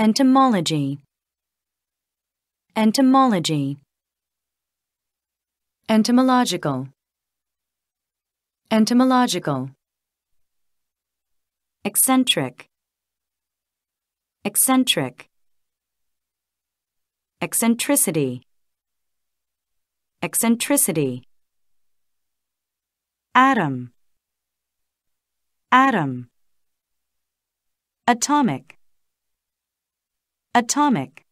Entomology. Entomology. Entomological. Entomological. Eccentric. Eccentric. Eccentricity. Eccentricity. Atom. Atom. Atomic. Atomic.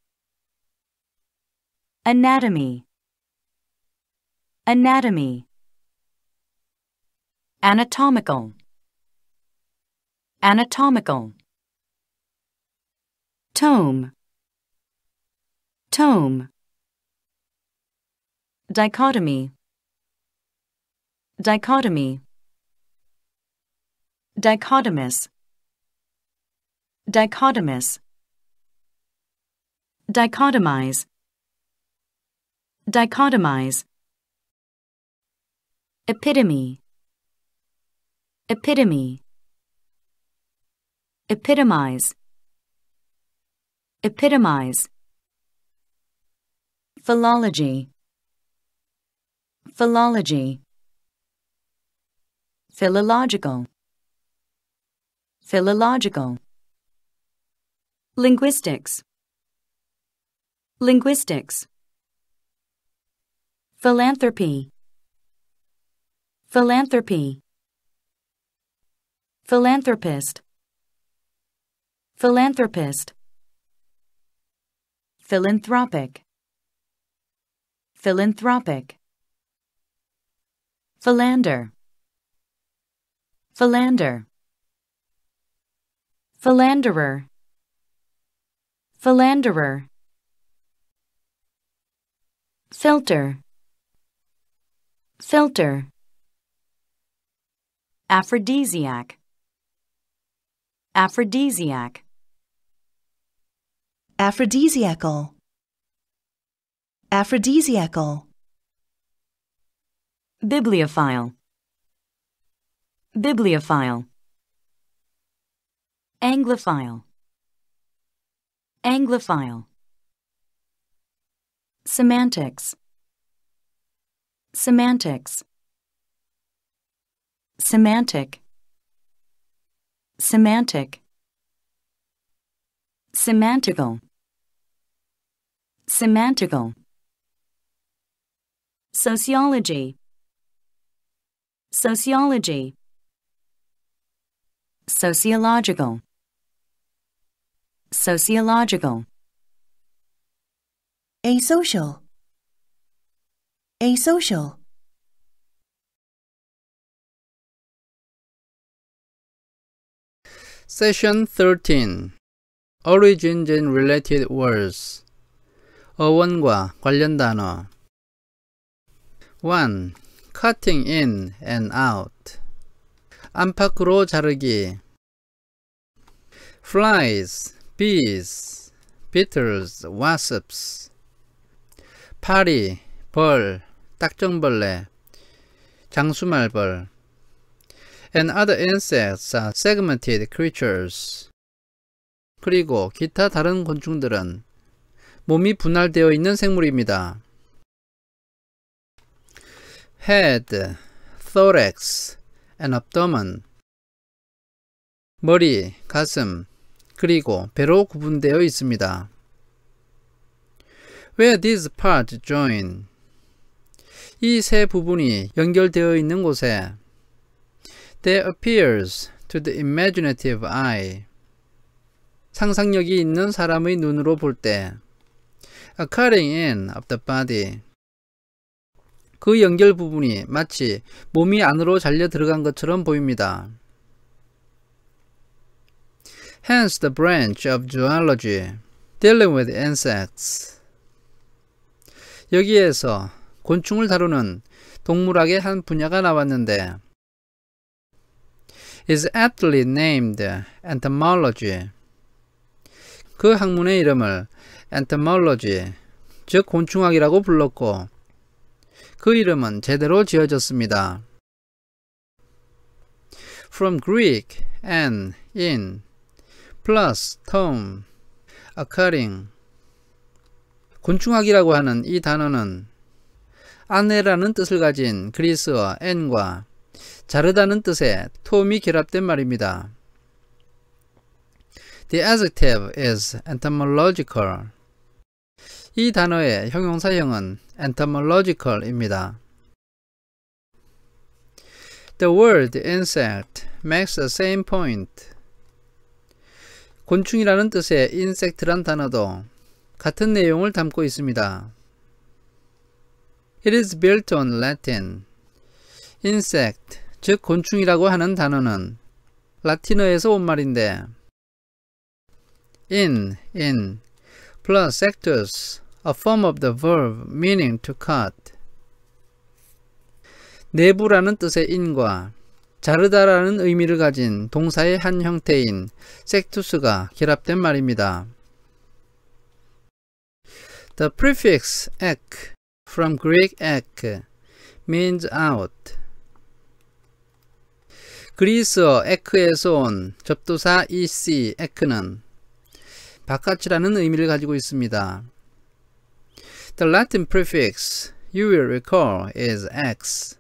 Anatomy. Anatomy. Anatomical. Anatomical. Tome. Tome. Dichotomy. Dichotomy. Dichotomous. Dichotomous. Dichotomize. Dichotomize. Epitome. Epitome. Epitomize. Epitomize. Philology. Philology. Philological. Philological. Linguistics. Linguistics Philanthropy Philanthropy Philanthropist Philanthropist Philanthropic Philanthropic Philander Philander Philanderer Philanderer filter, filter, aphrodisiac, aphrodisiac, aphrodisiacal, aphrodisiacal, bibliophile, bibliophile, anglophile, anglophile. Semantics. Semantics. Semantic. Semantic. Semantical. Semantical. Sociology. Sociology. Sociological. Sociological. Asocial. Asocial. Session 13. Origins and related words. 어원과 관련 단어 1. Cutting in and out 안팎으로 자르기 Flies, bees, beetles, wasps 파리, 벌, 딱정벌레, 장수말벌 and other insects are segmented creatures. 그리고 기타 다른 곤충들은 몸이 분할되어 있는 생물입니다. head, thorax, and abdomen 머리, 가슴, 그리고 배로 구분되어 있습니다. where these parts join. 이 세 부분이 연결되어 있는 곳에 there appears to the imaginative eye. 상상력이 있는 사람의 눈으로 볼때 a cutting in of the body. 그 연결 부분이 마치 몸이 안으로 잘려 들어간 것처럼 보입니다. Hence the branch of zoology dealing with insects. 여기에서 곤충을 다루는 동물학의 한 분야가 나왔는데 is aptly named entomology. 그 학문의 이름을 entomology, 즉 곤충학이라고 불렀고 그 이름은 제대로 지어졌습니다. from Greek and in plus t o m occurring 곤충학이라고 하는 이 단어는 아내라는 뜻을 가진 그리스어 n과 자르다는 뜻의 톰이 결합된 말입니다. The adjective is entomological. 이 단어의 형용사형은 entomological입니다. The word insect makes the same point. 곤충이라는 뜻의 insect란 단어도 같은 내용을 담고 있습니다. It is built on Latin. insect, 즉 곤충이라고 하는 단어는 라틴어에서 온 말인데 in, in, plus s e c t u s a form of the verb meaning to cut. 내부라는 뜻의 in과 자르다라는 의미를 가진 동사의 한 형태인 s e c 섹투 s 가 결합된 말입니다. The prefix ek from Greek ek means out. 그리스어 에크에서 온 접두사 ec 에크는 바깥이라는 의미를 가지고 있습니다. The Latin prefix you will recall is x.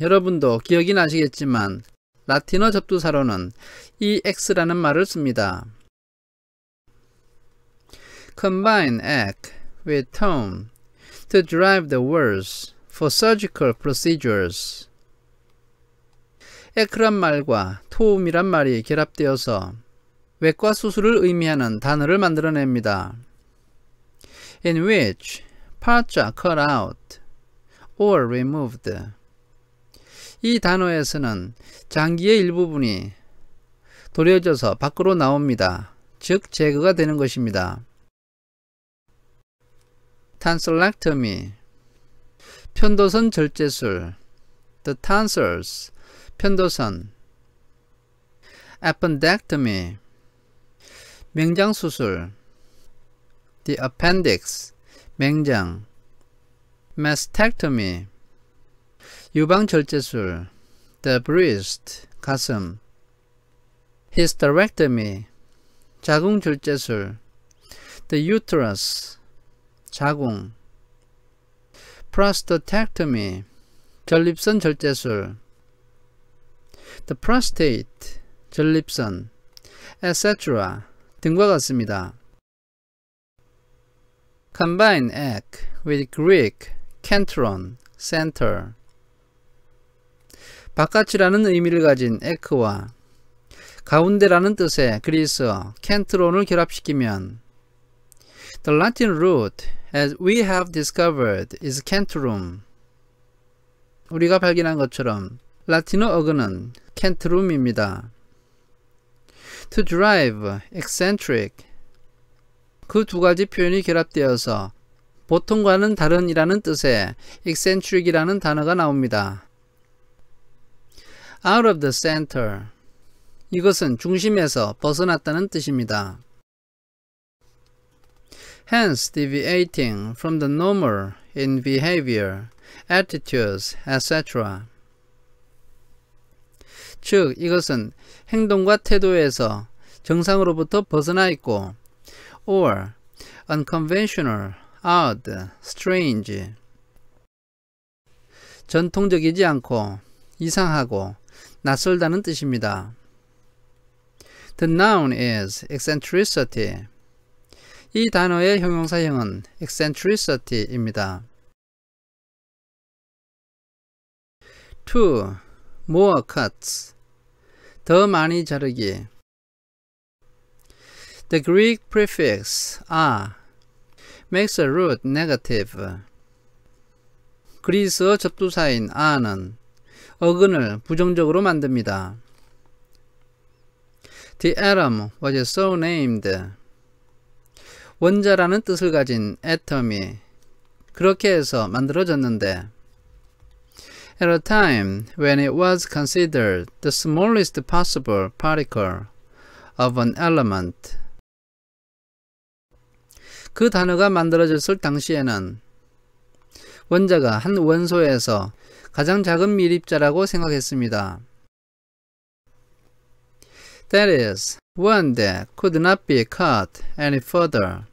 여러분도 기억이 나시겠지만 라틴어 접두사로는 e x라는 말을 씁니다. combine act with tone to drive the words for surgical procedures. 액란 말과 토음이란 말이 결합되어서 외과 수술을 의미하는 단어를 만들어냅니다. in which parts are cut out or removed. 이 단어에서는 장기의 일부분이 도려져서 밖으로 나옵니다. 즉 제거가 되는 것입니다. tonsillectomy, 편도선 절제술, the tonsils, 편도선, appendectomy, 맹장수술, the appendix, 맹장, mastectomy, 유방절제술, the breast, 가슴, hysterectomy, 자궁절제술, the uterus, 자궁 prostatectomy 전립선 절제술 the prostate 전립선 etc 등과 같습니다. combine act with Greek cantron center 바깥이라는 의미를 가진 에크와 가운데라는 뜻의 그리스어 켄트론을 결합시키면 The Latin root as we have discovered is cantorum. 우리가 발견한 것처럼 라틴어 어근은 cantrum입니다. to drive, eccentric 그 두 가지 표현이 결합되어서 보통과는 다른이라는 뜻의 eccentric이라는 단어가 나옵니다. out of the center 이것은 중심에서 벗어났다는 뜻입니다. hence deviating from the normal in behavior, attitudes, etc. 즉, 이것은 행동과 태도에서 정상으로부터 벗어나 있고, or unconventional, odd, strange, 전통적이지 않고, 이상하고, 낯설다는 뜻입니다. The noun is eccentricity. 이 단어의 형용사형은 eccentricity입니다. two, more cuts, 더 많이 자르기 The Greek prefix a makes a root negative. 그리스어 접두사인 a는 어근을 부정적으로 만듭니다. The atom was so named 원자라는 뜻을 가진 애텀이 그렇게 해서 만들어졌는데 At a time when it was considered the smallest possible particle of an element 그 단어가 만들어졌을 당시에는 원자가 한 원소에서 가장 작은 밀입자라고 생각했습니다. that is, one that could not be cut any further.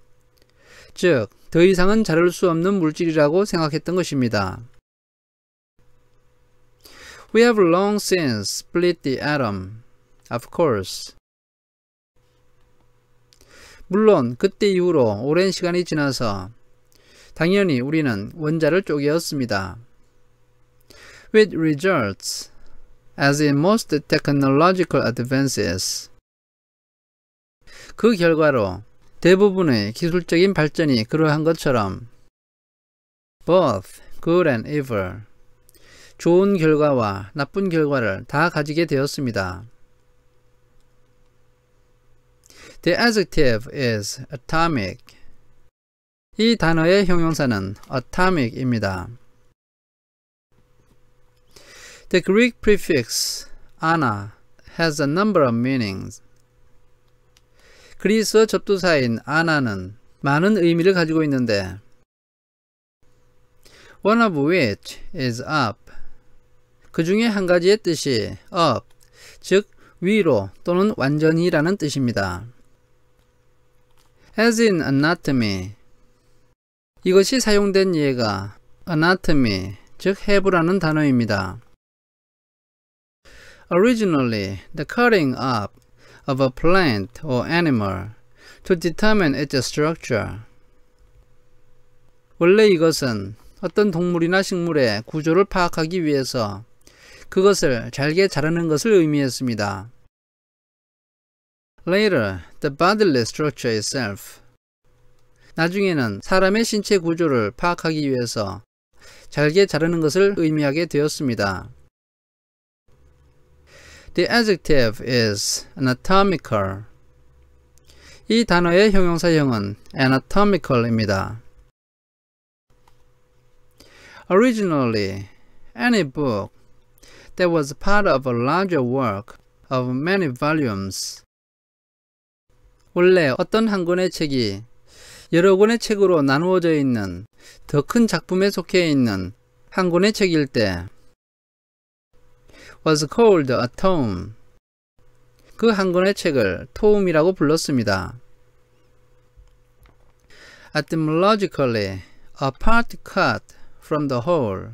즉, 더 이상은 자를 수 없는 물질이라고 생각했던 것입니다. We have long since split the atom, of course. 물론 그때 이후로 오랜 시간이 지나서 당연히 우리는 원자를 쪼개었습니다. With results as in most technological advances. 그 결과로 대부분의 기술적인 발전이 그러한 것처럼 both good and evil 좋은 결과와 나쁜 결과를 다 가지게 되었습니다. The adjective is atomic. 이 단어의 형용사는 atomic입니다. The Greek prefix ana has a number of meanings. 그리스어 접두사인 아나는 많은 의미를 가지고 있는데 one of which is up. 그 중에 한 가지의 뜻이 up, 즉 위로 또는 완전히라는 뜻입니다. as in anatomy 이것이 사용된 예가 anatomy, 즉 해부라는 단어입니다. Originally, the cutting up of a plant or animal to determine its structure. 원래 이것은 어떤 동물이나 식물의 구조를 파악하기 위해서 그것을 잘게 자르는 것을 의미했습니다. Later, the bodily structure itself. 나중에는 사람의 신체 구조를 파악하기 위해서 잘게 자르는 것을 의미하게 되었습니다. The adjective is anatomical. 이 단어의 형용사형은 anatomical입니다. Originally, any book that was part of a larger work of many volumes. 원래 어떤 한 권의 책이 여러 권의 책으로 나누어져 있는 더 큰 작품에 속해 있는 한 권의 책일 때 was called a tome. 그 한 권의 책을 토음이라고 불렀습니다. Etymologically, a part cut from the whole.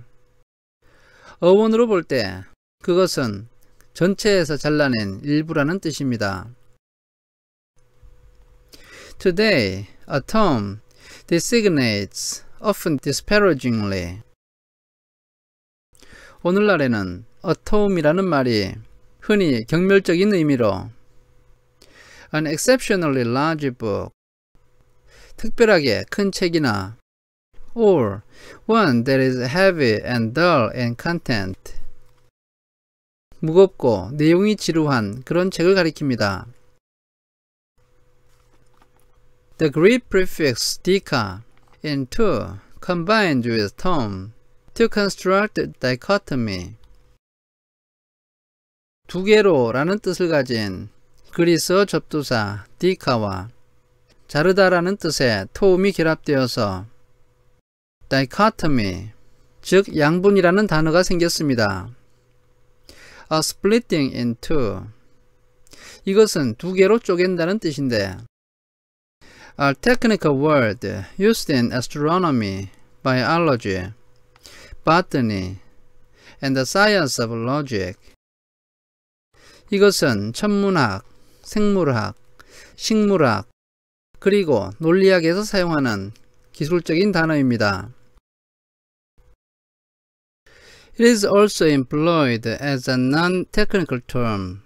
어원으로 볼 때 그것은 전체에서 잘라낸 일부라는 뜻입니다. Today, a term designates often disparagingly. 오늘날에는 어터움이라는 말이 흔히 경멸적인 의미로 an exceptionally large book 특별하게 큰 책이나 or one that is heavy and dull in content 무겁고 내용이 지루한 그런 책을 가리킵니다. The Greek prefix dika in to combined with tom to construct dichotomy 두 개로 라는 뜻을 가진 그리스어 접두사 디카와 자르다라는 뜻의 토음이 결합되어서 dichotomy 즉 양분이라는 단어가 생겼습니다. a splitting into 이것은 두 개로 쪼갠다는 뜻인데 a technical word used in astronomy, biology, botany, and the science of logic 이것은 천문학, 생물학, 식물학, 그리고 논리학에서 사용하는 기술적인 단어입니다. It is also employed as a non-technical term.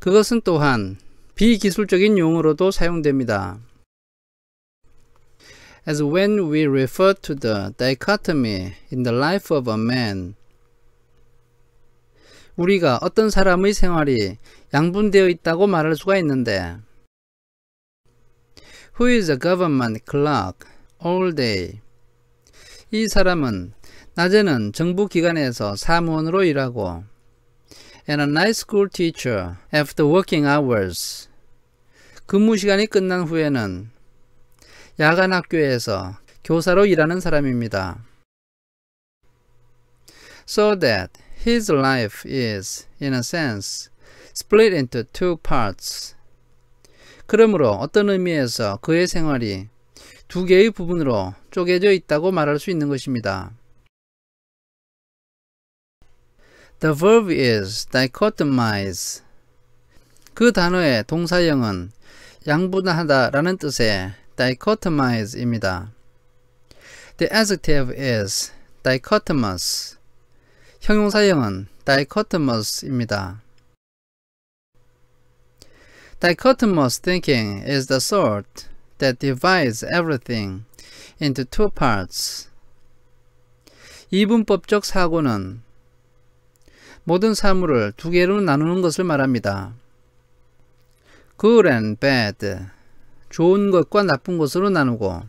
그것은 또한 비기술적인 용어로도 사용됩니다. As when we refer to the dichotomy in the life of a man 우리가 어떤 사람의 생활이 양분되어 있다고 말할 수가 있는데 Who is a government clerk all day? 이 사람은 낮에는 정부기관에서 사무원으로 일하고 and a night school teacher after working hours 근무 시간이 끝난 후에는 야간 학교에서 교사로 일하는 사람입니다. So that His life is, in a sense, split into two parts. 그러므로 어떤 의미에서 그의 생활이 두 개의 부분으로 쪼개져 있다고 말할 수 있는 것입니다. The verb is dichotomize. 그 단어의 동사형은 양분하다 라는 뜻의 dichotomize입니다. The adjective is dichotomous. 형용사형은 dichotomous입니다. Dichotomous thinking is the sort that divides everything into two parts. 이분법적 사고는 모든 사물을 두 개로 나누는 것을 말합니다. good and bad, 좋은 것과 나쁜 것으로 나누고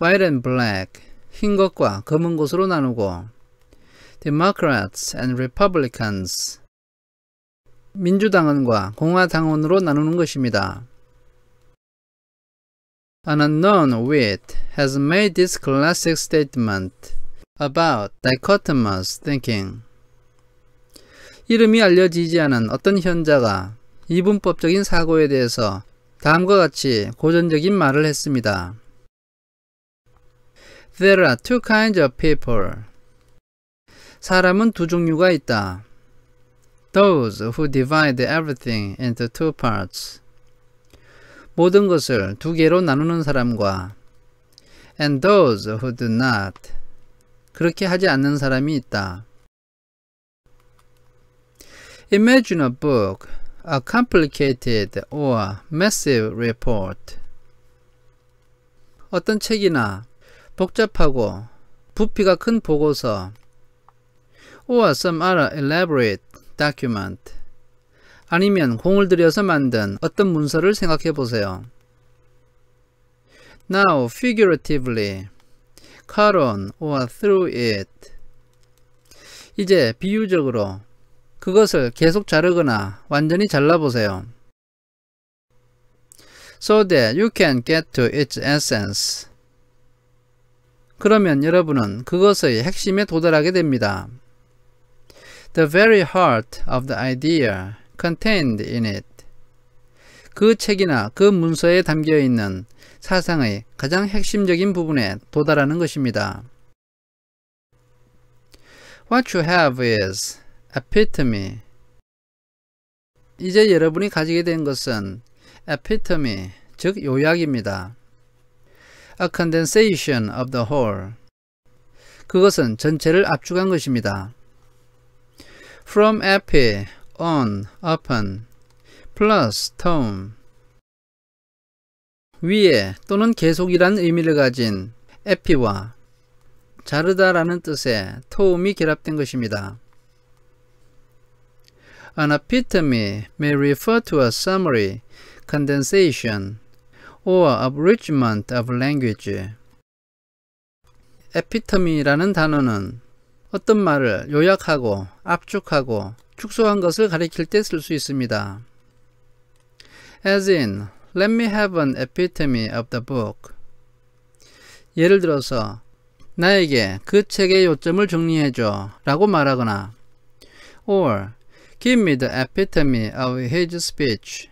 white and black, 흰 것과 검은 것으로 나누고 Democrats and Republicans 민주당원과 공화당원으로 나누는 것입니다. An unknown wit has made this classic statement about dichotomous thinking. 이름이 알려지지 않은 어떤 현자가 이분법적인 사고에 대해서 다음과 같이 고전적인 말을 했습니다. There are two kinds of people. 사람은 두 종류가 있다. Those who divide everything into two parts. 모든 것을 두 개로 나누는 사람과 and those who do not. 그렇게 하지 않는 사람이 있다. Imagine a book, a complicated or massive report. 어떤 책이나 복잡하고 부피가 큰 보고서 or some other elaborate document 아니면 공을 들여서 만든 어떤 문서를 생각해 보세요. Now figuratively, cut on or through it 이제 비유적으로 그것을 계속 자르거나 완전히 잘라보세요. So that you can get to its essence. 그러면 여러분은 그것의 핵심에 도달하게 됩니다. the very heart of the idea contained in it. 그 책이나 그 문서에 담겨 있는 사상의 가장 핵심적인 부분에 도달하는 것입니다. What you have is epitome. 이제 여러분이 가지게 된 것은 epitome, 즉 요약입니다. A condensation of the whole. 그것은 전체를 압축한 것입니다. from 앞에 on, upon, plus term 위에 또는 계속이란 의미를 가진 에피와 자르다라는 뜻의 토음이 결합된 것입니다. An epitome may refer to a summary, condensation, or abridgment of language. 에피터미라는 단어는 어떤 말을 요약하고 압축하고 축소한 것을 가리킬 때 쓸 수 있습니다. As in, let me have an epitome of the book. 예를 들어서 나에게 그 책의 요점을 정리해줘 라고 말하거나 or give me the epitome of his speech.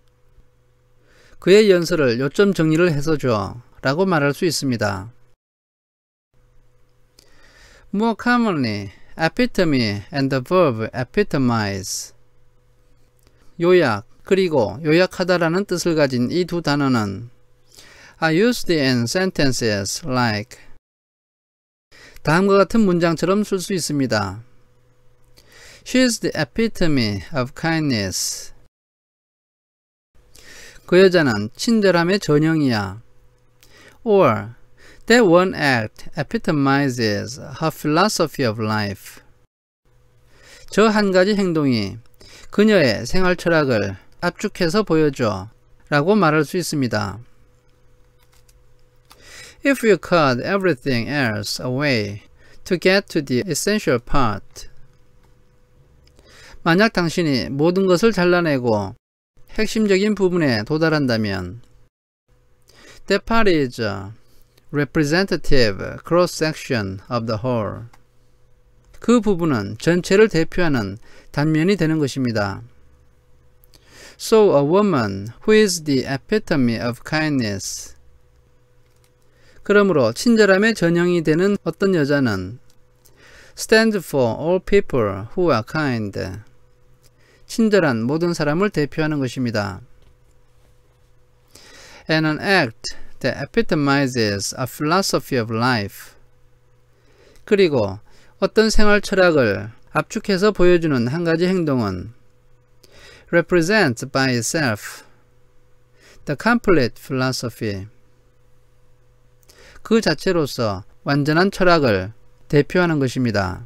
그의 연설을 요점 정리를 해서 줘 라고 말할 수 있습니다. More commonly, epitome and the verb epitomize. 요약 그리고 요약하다라는 뜻을 가진 이 두 단어는 are used in sentences like 다음과 같은 문장처럼 쓸 수 있습니다. She is the epitome of kindness. 그 여자는 친절함의 전형이야. or That one act epitomizes her philosophy of life. 저 한 가지 행동이 그녀의 생활 철학을 압축해서 보여줘 라고 말할 수 있습니다. If you cut everything else away to get to the essential part. 만약 당신이 모든 것을 잘라내고 핵심적인 부분에 도달한다면 That part is representative cross section of the whole. 그 부분은 전체를 대표하는 단면이 되는 것입니다. So a woman who is the epitome of kindness. 그러므로 친절함의 전형이 되는 어떤 여자는 stand for all people who are kind. 친절한 모든 사람을 대표하는 것입니다. And an act that epitomizes a philosophy of life. 그리고 어떤 생활 철학을 압축해서 보여주는 한 가지 행동은 represents by itself the complete philosophy. 그 자체로서 완전한 철학을 대표하는 것입니다.